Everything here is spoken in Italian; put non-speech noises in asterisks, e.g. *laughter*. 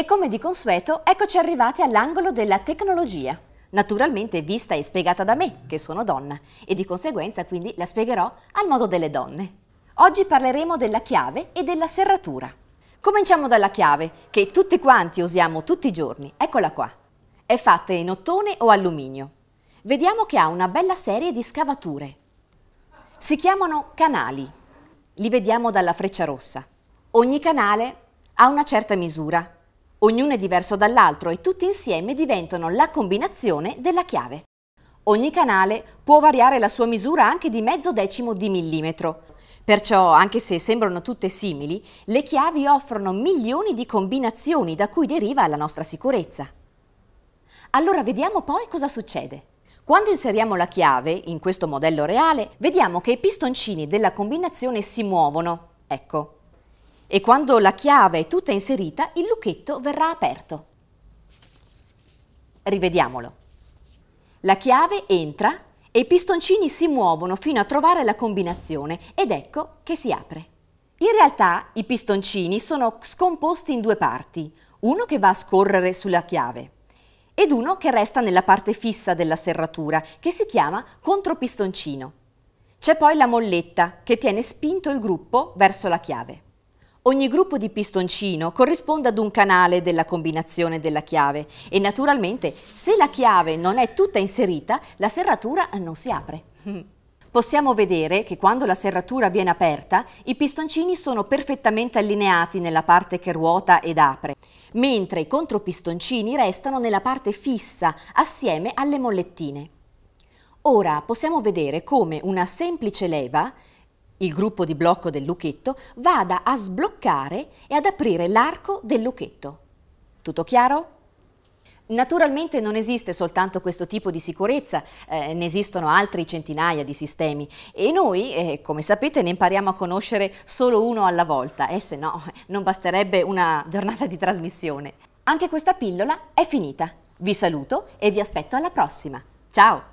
E come di consueto, eccoci arrivati all'angolo della tecnologia. Naturalmente vista e spiegata da me, che sono donna, e di conseguenza quindi la spiegherò al modo delle donne. Oggi parleremo della chiave e della serratura. Cominciamo dalla chiave, che tutti quanti usiamo tutti i giorni. Eccola qua. È fatta in ottone o alluminio. Vediamo che ha una bella serie di scavature. Si chiamano canali. Li vediamo dalla freccia rossa. Ogni canale ha una certa misura Ognuno è diverso dall'altro e tutti insieme diventano la combinazione della chiave. Ogni canale può variare la sua misura anche di mezzo decimo di millimetro. Perciò, anche se sembrano tutte simili, le chiavi offrono milioni di combinazioni da cui deriva la nostra sicurezza. Allora vediamo poi cosa succede. Quando inseriamo la chiave, in questo modello reale, vediamo che i pistoncini della combinazione si muovono. Ecco, e quando la chiave è tutta inserita il lucchetto verrà aperto. Rivediamolo. La chiave entra e i pistoncini si muovono fino a trovare la combinazione ed ecco che si apre. In realtà i pistoncini sono scomposti in due parti, uno che va a scorrere sulla chiave ed uno che resta nella parte fissa della serratura, che si chiama contropistoncino. C'è poi la molletta che tiene spinto il gruppo verso la chiave. Ogni gruppo di pistoncino corrisponde ad un canale della combinazione della chiave e naturalmente se la chiave non è tutta inserita la serratura non si apre. *laughs* Possiamo vedere che quando la serratura viene aperta i pistoncini sono perfettamente allineati nella parte che ruota ed apre, mentre i contropistoncini restano nella parte fissa assieme alle mollettine. Ora possiamo vedere come una semplice leva il gruppo di blocco del lucchetto vada a sbloccare e ad aprire l'arco del lucchetto. Tutto chiaro? Naturalmente non esiste soltanto questo tipo di sicurezza, eh, ne esistono altri centinaia di sistemi e noi, eh, come sapete, ne impariamo a conoscere solo uno alla volta e eh, se no eh, non basterebbe una giornata di trasmissione. Anche questa pillola è finita. Vi saluto e vi aspetto alla prossima. Ciao!